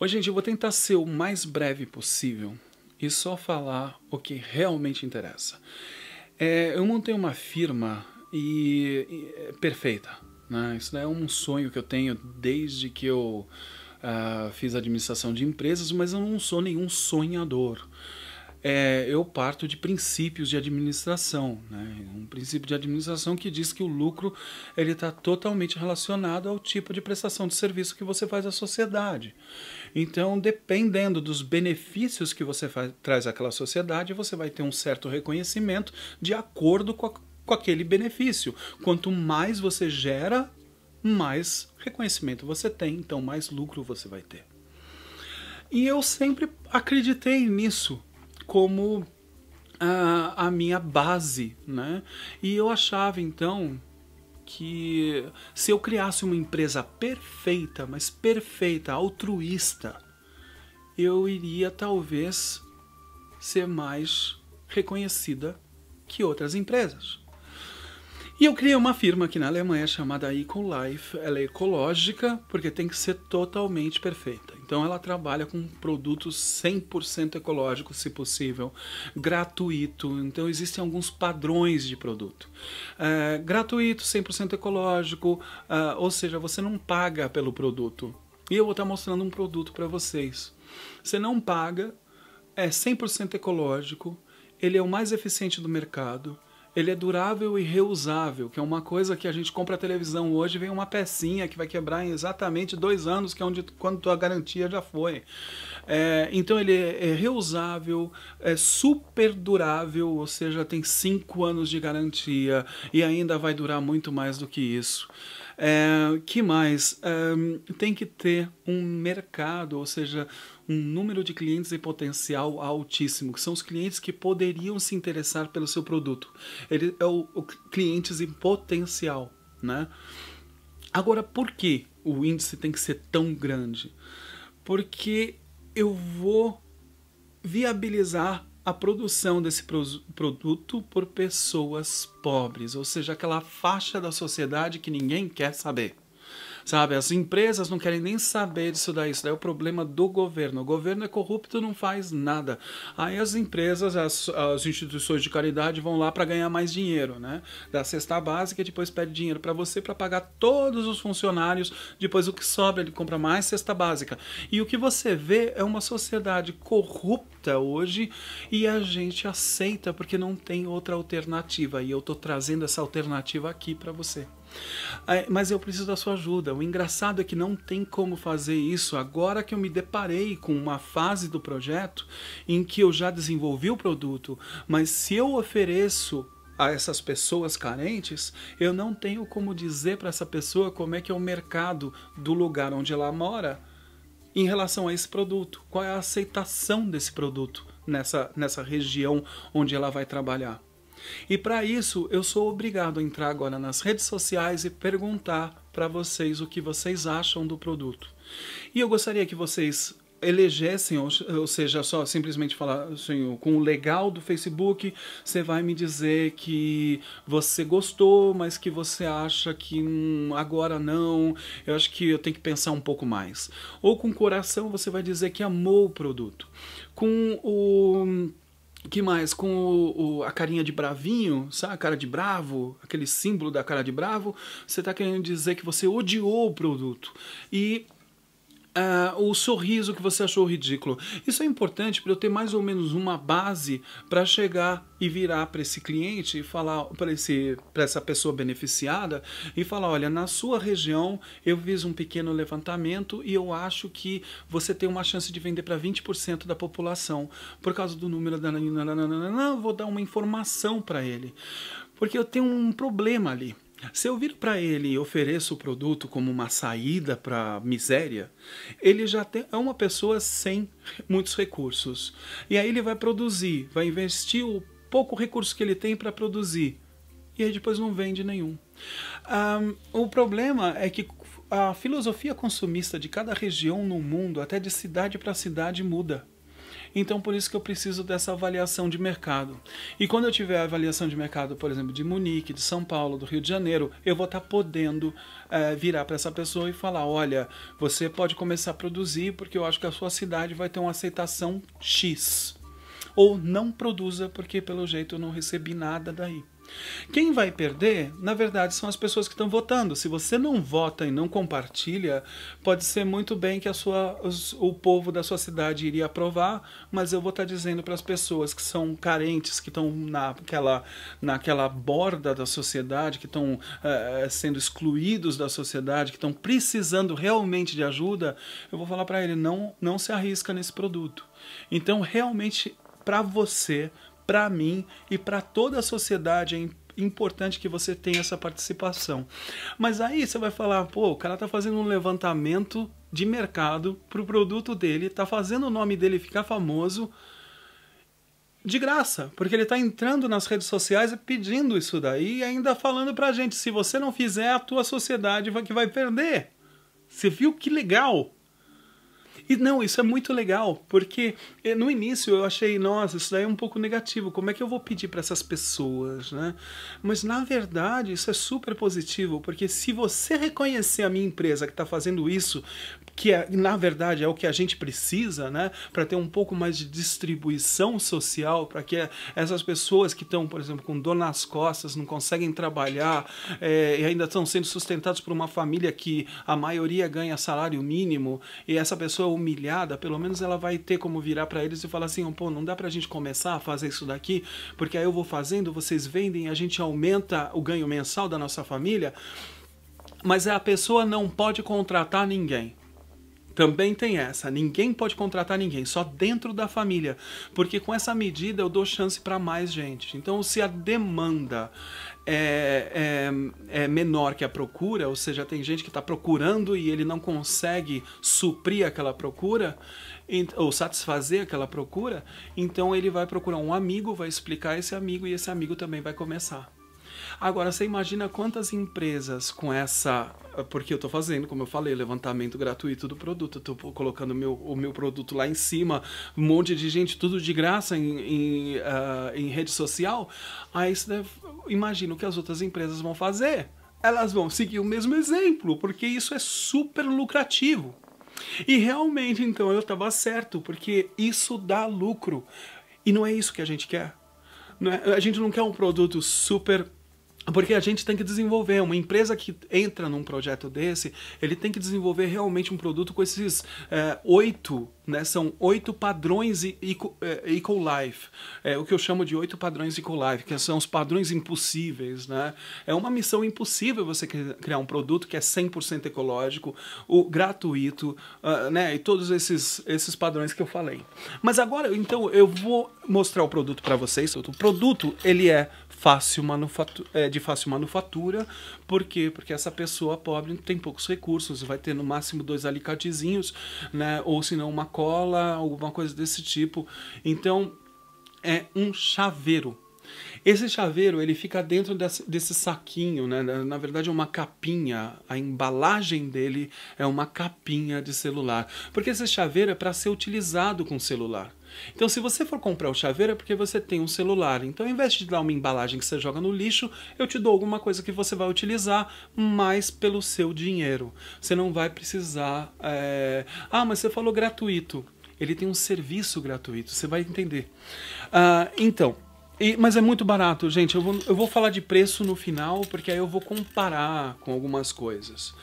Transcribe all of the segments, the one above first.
Oi, gente, eu vou tentar ser o mais breve possível e só falar o que realmente interessa. É, eu montei uma firma e, e é perfeita. Né? Isso é um sonho que eu tenho desde que eu uh, fiz administração de empresas, mas eu não sou nenhum sonhador é, eu parto de princípios de administração, né? um princípio de administração que diz que o lucro ele está totalmente relacionado ao tipo de prestação de serviço que você faz à sociedade. Então, dependendo dos benefícios que você faz, traz àquela sociedade, você vai ter um certo reconhecimento de acordo com, a, com aquele benefício. Quanto mais você gera, mais reconhecimento você tem, então mais lucro você vai ter. E eu sempre acreditei nisso, como a, a minha base, né? E eu achava então que se eu criasse uma empresa perfeita, mas perfeita, altruísta, eu iria talvez ser mais reconhecida que outras empresas. E eu criei uma firma aqui na Alemanha chamada Eco Life. Ela é ecológica porque tem que ser totalmente perfeita. Então ela trabalha com produtos 100% ecológicos, se possível, gratuito. Então existem alguns padrões de produto. É, gratuito, 100% ecológico, é, ou seja, você não paga pelo produto. E eu vou estar mostrando um produto para vocês. Você não paga, é 100% ecológico, ele é o mais eficiente do mercado ele é durável e reusável, que é uma coisa que a gente compra a televisão hoje, vem uma pecinha que vai quebrar em exatamente dois anos, que é onde, quando tua garantia já foi. É, então ele é, é, reusável, é super durável, ou seja, tem cinco anos de garantia e ainda vai durar muito mais do que isso. É, que mais? É, tem que ter um mercado, ou seja, um número de clientes em potencial altíssimo, que são os clientes que poderiam se interessar pelo seu produto. Ele é o, o clientes em potencial, né? Agora, por que o índice tem que ser tão grande? Porque eu vou viabilizar a produção desse produto por pessoas pobres, ou seja, aquela faixa da sociedade que ninguém quer saber. Sabe, as empresas não querem nem saber disso daí, isso daí é o problema do governo. O governo é corrupto, não faz nada. Aí as empresas, as, as instituições de caridade vão lá para ganhar mais dinheiro, né? Da cesta básica e depois pede dinheiro para você para pagar todos os funcionários, depois o que sobra ele compra mais cesta básica. E o que você vê é uma sociedade corrupta hoje e a gente aceita porque não tem outra alternativa. E eu tô trazendo essa alternativa aqui para você. Mas eu preciso da sua ajuda. O engraçado é que não tem como fazer isso agora que eu me deparei com uma fase do projeto em que eu já desenvolvi o produto, mas se eu ofereço a essas pessoas carentes, eu não tenho como dizer para essa pessoa como é que é o mercado do lugar onde ela mora em relação a esse produto, qual é a aceitação desse produto nessa, nessa região onde ela vai trabalhar. E para isso, eu sou obrigado a entrar agora nas redes sociais e perguntar para vocês o que vocês acham do produto. E eu gostaria que vocês elegessem, ou, ou seja, só simplesmente falar assim, com o legal do Facebook, você vai me dizer que você gostou, mas que você acha que hum, agora não, eu acho que eu tenho que pensar um pouco mais. Ou com o coração, você vai dizer que amou o produto. Com o que mais? Com o, o, a carinha de bravinho, sabe? A cara de bravo, aquele símbolo da cara de bravo, você está querendo dizer que você odiou o produto. E Uh, o sorriso que você achou ridículo. Isso é importante para eu ter mais ou menos uma base para chegar e virar para esse cliente e falar para essa pessoa beneficiada e falar: olha, na sua região eu fiz um pequeno levantamento e eu acho que você tem uma chance de vender para 20% da população por causa do número da. Vou dar uma informação para ele. Porque eu tenho um problema ali se eu vir para ele e ofereço o produto como uma saída para miséria, ele já tem, é uma pessoa sem muitos recursos. E aí ele vai produzir, vai investir o pouco recurso que ele tem para produzir. E aí depois não vende nenhum. Um, o problema é que a filosofia consumista de cada região no mundo, até de cidade para cidade, muda. Então por isso que eu preciso dessa avaliação de mercado. E quando eu tiver a avaliação de mercado, por exemplo, de Munique, de São Paulo, do Rio de Janeiro, eu vou estar tá podendo é, virar para essa pessoa e falar: olha, você pode começar a produzir porque eu acho que a sua cidade vai ter uma aceitação X. Ou não produza porque pelo jeito eu não recebi nada daí. Quem vai perder, na verdade, são as pessoas que estão votando. Se você não vota e não compartilha, pode ser muito bem que a sua, os, o povo da sua cidade iria aprovar, mas eu vou estar tá dizendo para as pessoas que são carentes, que estão naquela, naquela borda da sociedade, que estão eh, sendo excluídos da sociedade, que estão precisando realmente de ajuda, eu vou falar para ele: não, não se arrisca nesse produto. Então, realmente, para você, para mim e para toda a sociedade é importante que você tenha essa participação. Mas aí você vai falar, pô, o cara tá fazendo um levantamento de mercado pro produto dele, tá fazendo o nome dele ficar famoso de graça, porque ele tá entrando nas redes sociais e pedindo isso daí e ainda falando pra gente, se você não fizer, a tua sociedade vai que vai perder. Você viu que legal? E não, isso é muito legal, porque eh, no início eu achei, nossa, isso daí é um pouco negativo, como é que eu vou pedir para essas pessoas, né? Mas na verdade isso é super positivo, porque se você reconhecer a minha empresa que está fazendo isso, que é, na verdade é o que a gente precisa, né, para ter um pouco mais de distribuição social, para que essas pessoas que estão, por exemplo, com dor nas costas, não conseguem trabalhar é, e ainda estão sendo sustentados por uma família que a maioria ganha salário mínimo e essa pessoa humilhada, pelo menos ela vai ter como virar para eles e falar assim: pô, não dá para a gente começar a fazer isso daqui, porque aí eu vou fazendo, vocês vendem, a gente aumenta o ganho mensal da nossa família. Mas a pessoa não pode contratar ninguém. Também tem essa, ninguém pode contratar ninguém, só dentro da família, porque com essa medida eu dou chance para mais gente. Então, se a demanda é, é, é, menor que a procura, ou seja, tem gente que está procurando e ele não consegue suprir aquela procura ou satisfazer aquela procura, então ele vai procurar um amigo, vai explicar esse amigo e esse amigo também vai começar. Agora, você imagina quantas empresas com essa. Porque eu estou fazendo, como eu falei, levantamento gratuito do produto. Estou colocando meu, o meu produto lá em cima, um monte de gente, tudo de graça em, em, uh, em rede social. Aí você deve, imagina o que as outras empresas vão fazer. Elas vão seguir o mesmo exemplo, porque isso é super lucrativo. E realmente, então, eu estava certo, porque isso dá lucro. E não é isso que a gente quer. É, a gente não quer um produto super porque a gente tem que desenvolver. Uma empresa que entra num projeto desse, ele tem que desenvolver realmente um produto com esses é, oito né? São oito padrões Ecolife, é, life, é o que eu chamo de oito padrões Ecolife, life, que são os padrões impossíveis. Né? É uma missão impossível você criar um produto que é 100% ecológico, o gratuito, uh, né? e todos esses, esses padrões que eu falei. Mas agora, então, eu vou mostrar o produto para vocês. O produto ele é fácil é, de fácil manufatura, por quê? Porque essa pessoa pobre tem poucos recursos, vai ter no máximo dois alicatezinhos, né? ou se não uma cola, alguma coisa desse tipo. Então é um chaveiro esse chaveiro ele fica dentro desse, desse saquinho, né? Na verdade é uma capinha. A embalagem dele é uma capinha de celular, porque esse chaveiro é para ser utilizado com celular. Então, se você for comprar o chaveiro, é porque você tem um celular. Então, ao invés de dar uma embalagem que você joga no lixo, eu te dou alguma coisa que você vai utilizar, mais pelo seu dinheiro. Você não vai precisar. É... Ah, mas você falou gratuito. Ele tem um serviço gratuito, você vai entender. Ah, então, e, mas é muito barato, gente. Eu vou, eu vou falar de preço no final, porque aí eu vou comparar com algumas coisas.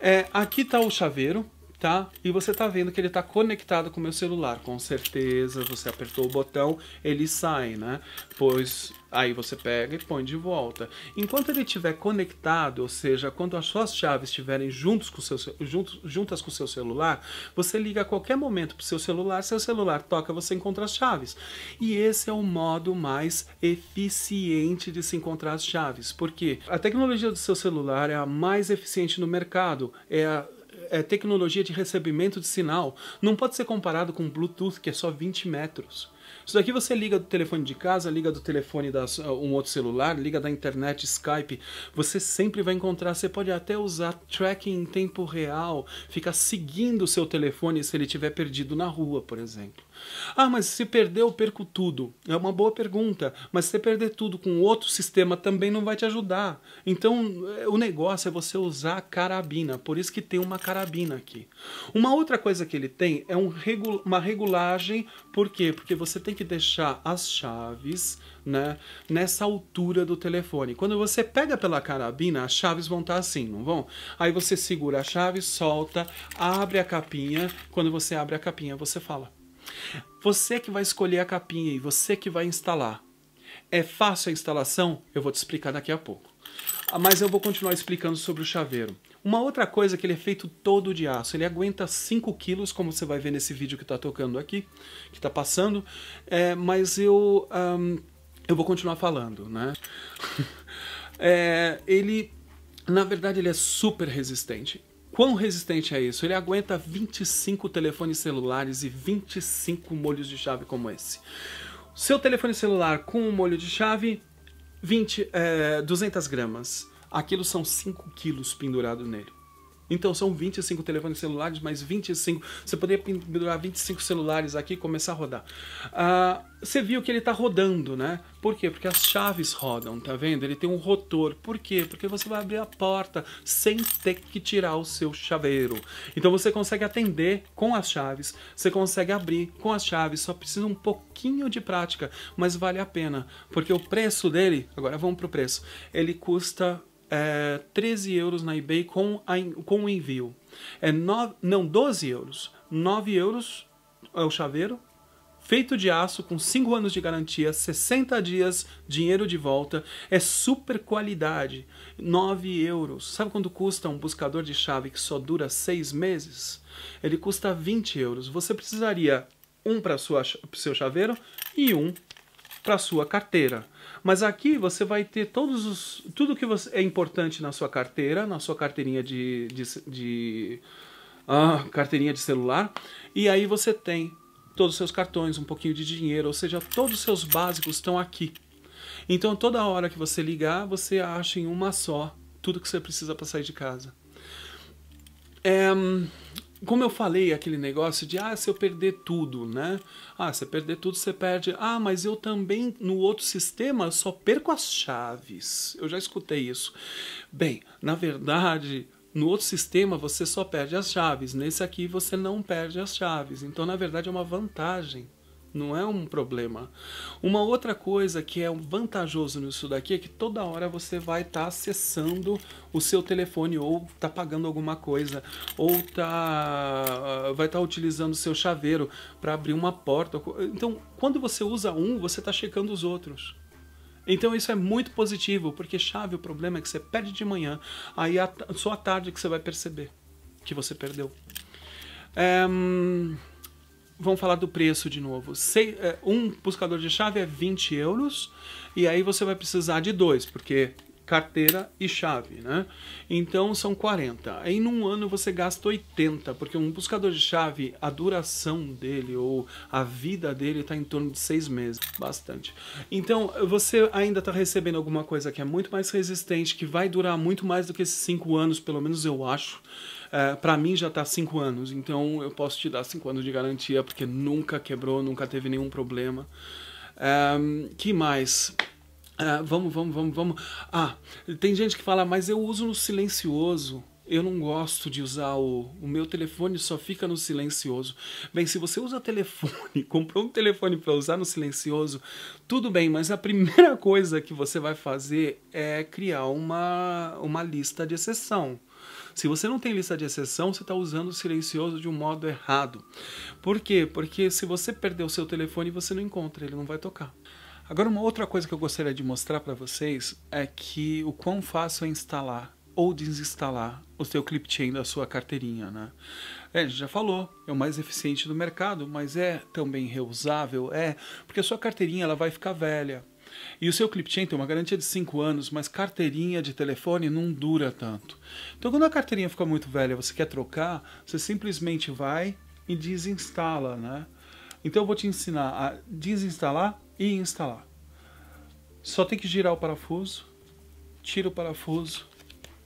É, aqui está o chaveiro, tá? E você tá vendo que ele tá conectado com o meu celular. Com certeza, você apertou o botão, ele sai, né? Pois aí você pega e põe de volta. Enquanto ele estiver conectado, ou seja, quando as suas chaves estiverem juntos com seu, juntos, juntas com o seu celular, você liga a qualquer momento para o seu celular, seu celular toca, você encontra as chaves. E esse é o modo mais eficiente de se encontrar as chaves, porque a tecnologia do seu celular é a mais eficiente no mercado, é a é, tecnologia de recebimento de sinal não pode ser comparado com Bluetooth, que é só 20 metros. Isso daqui você liga do telefone de casa, liga do telefone de ah, um outro celular, liga da internet, Skype, você sempre vai encontrar, você pode até usar tracking em tempo real, ficar seguindo o seu telefone se ele tiver perdido na rua, por exemplo. Ah, mas se perder, eu perco tudo. É uma boa pergunta. Mas se perder tudo com outro sistema também não vai te ajudar. Então, é, o negócio é você usar a carabina. Por isso que tem uma carabina aqui. Uma outra coisa que ele tem é um regu uma regulagem. Por quê? Porque você tem que deixar as chaves né, nessa altura do telefone. Quando você pega pela carabina, as chaves vão estar assim, não vão? Aí você segura a chave, solta, abre a capinha. Quando você abre a capinha, você fala. Você que vai escolher a capinha e você que vai instalar. É fácil a instalação? Eu vou te explicar daqui a pouco. Ah, mas eu vou continuar explicando sobre o chaveiro. Uma outra coisa é que ele é feito todo de aço, ele aguenta 5 quilos, como você vai ver nesse vídeo que está tocando aqui, que está passando, é, mas eu, um, eu vou continuar falando, né? é, ele, na verdade, ele é super resistente. Quão resistente é isso? Ele aguenta 25 telefones celulares e 25 molhos de chave como esse. Seu telefone celular com um molho de chave, 20, é, 200 gramas. Aquilo são 5 quilos pendurado nele. Então são 25 telefones celulares, mais 25. Você poderia pendurar 25 celulares aqui e começar a rodar. Ah, você viu que ele está rodando, né? Por quê? Porque as chaves rodam, tá vendo? Ele tem um rotor. Por quê? Porque você vai abrir a porta sem ter que tirar o seu chaveiro. Então você consegue atender com as chaves, você consegue abrir com as chaves, só precisa um pouquinho de prática, mas vale a pena. Porque o preço dele, agora vamos pro preço, ele custa é, 13 euros na eBay com, a, com o envio. É 9, não, 12 euros. 9 euros é o chaveiro, feito de aço, com 5 anos de garantia, 60 dias, dinheiro de volta, é super qualidade, 9 euros. Sabe quanto custa um buscador de chave que só dura 6 meses? Ele custa 20 euros. Você precisaria um para o seu chaveiro e um para sua carteira. Mas aqui você vai ter todos os. tudo que você, é importante na sua carteira, na sua carteirinha de. de, de ah, carteirinha de celular. E aí você tem todos os seus cartões, um pouquinho de dinheiro, ou seja, todos os seus básicos estão aqui. Então toda hora que você ligar, você acha em uma só tudo que você precisa para sair de casa. É, como eu falei, aquele negócio de ah, se eu perder tudo, né? Ah, se eu perder tudo, você perde. Ah, mas eu também no outro sistema só perco as chaves. Eu já escutei isso. Bem, na verdade, no outro sistema você só perde as chaves, nesse aqui você não perde as chaves. Então, na verdade, é uma vantagem não é um problema. Uma outra coisa que é vantajoso nisso daqui é que toda hora você vai estar tá acessando o seu telefone ou tá pagando alguma coisa ou tá ah, vai estar tá utilizando o seu chaveiro para abrir uma porta. Então, quando você usa um, você está checando os outros. Então isso é muito positivo, porque chave o problema é que você perde de manhã, aí só à tarde que você vai perceber que você perdeu. É vamos falar do preço de novo. É, um buscador de chave é 20 euros e aí você vai precisar de dois, porque carteira e chave, né? Então são 40. Aí num ano você gasta 80, porque um buscador de chave, a duração dele ou a vida dele está em torno de seis meses, bastante. Então você ainda está recebendo alguma coisa que é muito mais resistente, que vai durar muito mais do que esses cinco anos, pelo menos eu acho. É, para mim já está cinco anos, então eu posso te dar cinco anos de garantia porque nunca quebrou, nunca teve nenhum problema. É, que mais? É, vamos, vamos, vamos, vamos. Ah, tem gente que fala, mas eu uso no silencioso. Eu não gosto de usar o, o meu telefone, só fica no silencioso. Bem, se você usa telefone, comprou um telefone para usar no silencioso, tudo bem, mas a primeira coisa que você vai fazer é criar uma, uma lista de exceção. Se você não tem lista de exceção, você está usando o silencioso de um modo errado. Por quê? Porque se você perder o seu telefone, você não encontra, ele não vai tocar. Agora, uma outra coisa que eu gostaria de mostrar para vocês é que o quão fácil é instalar ou desinstalar o seu clipchain da sua carteirinha, né? É, já falou, é o mais eficiente do mercado, mas é também reusável, é, porque a sua carteirinha ela vai ficar velha, e o seu Clipchain tem uma garantia de 5 anos, mas carteirinha de telefone não dura tanto. Então, quando a carteirinha fica muito velha você quer trocar, você simplesmente vai e desinstala, né? Então, eu vou te ensinar a desinstalar e instalar. Só tem que girar o parafuso, tira o parafuso,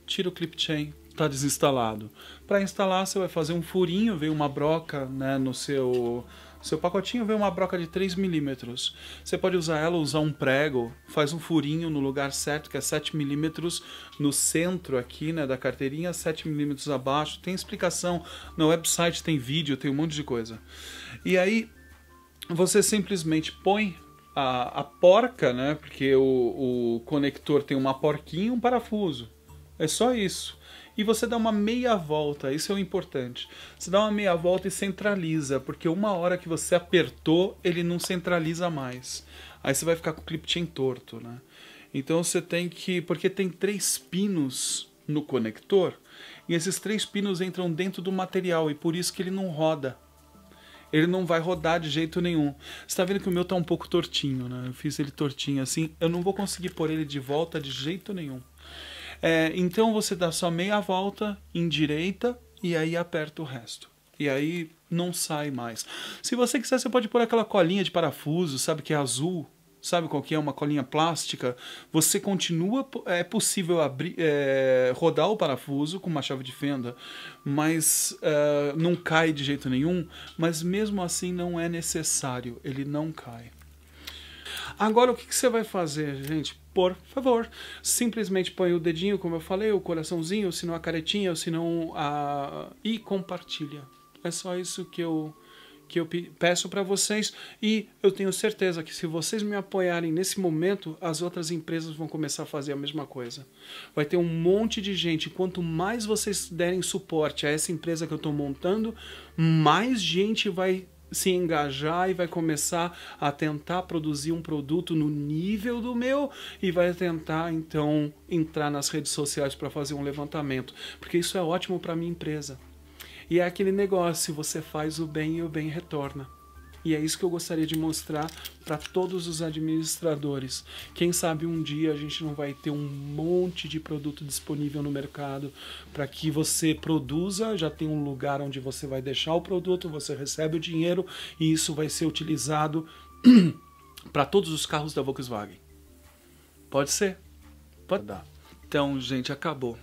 tira o Clipchain, está desinstalado. Para instalar, você vai fazer um furinho, veio uma broca né, no seu seu pacotinho vem uma broca de 3 milímetros. Você pode usar ela, usar um prego, faz um furinho no lugar certo, que é 7 milímetros no centro aqui, né, da carteirinha, 7 milímetros abaixo. Tem explicação no website, tem vídeo, tem um monte de coisa. E aí você simplesmente põe a, a porca, né, porque o, o conector tem uma porquinha e um parafuso. É só isso e você dá uma meia volta, isso é o importante. Você dá uma meia volta e centraliza, porque uma hora que você apertou, ele não centraliza mais. Aí você vai ficar com o clip torto, né? Então você tem que, porque tem três pinos no conector, e esses três pinos entram dentro do material e por isso que ele não roda. Ele não vai rodar de jeito nenhum. Você tá vendo que o meu está um pouco tortinho, né? Eu fiz ele tortinho assim, eu não vou conseguir pôr ele de volta de jeito nenhum. É, então você dá só meia volta em direita e aí aperta o resto. E aí não sai mais. Se você quiser, você pode pôr aquela colinha de parafuso, sabe, que é azul. Sabe qual que é? Uma colinha plástica. Você continua. É possível abrir, é, rodar o parafuso com uma chave de fenda, mas é, não cai de jeito nenhum. Mas mesmo assim não é necessário. Ele não cai. Agora o que, que você vai fazer, gente? Por favor, simplesmente põe o dedinho, como eu falei, o coraçãozinho, se não a caretinha, se não a... e compartilha. É só isso que eu que eu peço para vocês e eu tenho certeza que se vocês me apoiarem nesse momento, as outras empresas vão começar a fazer a mesma coisa. Vai ter um monte de gente. Quanto mais vocês derem suporte a essa empresa que eu estou montando, mais gente vai se engajar e vai começar a tentar produzir um produto no nível do meu e vai tentar então entrar nas redes sociais para fazer um levantamento, porque isso é ótimo para minha empresa. E é aquele negócio, você faz o bem e o bem retorna. E é isso que eu gostaria de mostrar para todos os administradores. Quem sabe um dia a gente não vai ter um monte de produto disponível no mercado para que você produza, já tem um lugar onde você vai deixar o produto, você recebe o dinheiro e isso vai ser utilizado para todos os carros da Volkswagen. Pode ser? Pode dar. Então, gente, acabou.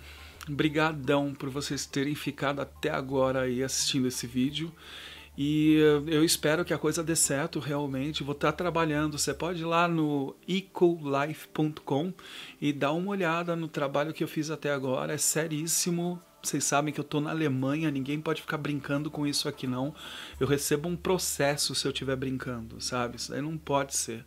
Obrigadão por vocês terem ficado até agora aí assistindo esse vídeo. E eu espero que a coisa dê certo realmente. Vou estar trabalhando. Você pode ir lá no ecolife.com e dar uma olhada no trabalho que eu fiz até agora. É seríssimo. Vocês sabem que eu estou na Alemanha, ninguém pode ficar brincando com isso aqui, não. Eu recebo um processo se eu estiver brincando, sabe? Isso daí não pode ser.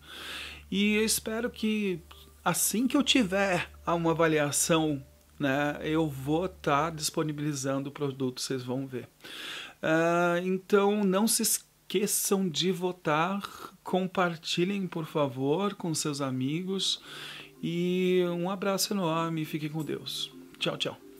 E eu espero que assim que eu tiver uma avaliação, né, eu vou estar tá disponibilizando o produto, vocês vão ver. Ah, então, não se esqueçam de votar, compartilhem, por favor, com seus amigos e um abraço enorme. Fiquem com Deus. Tchau, tchau.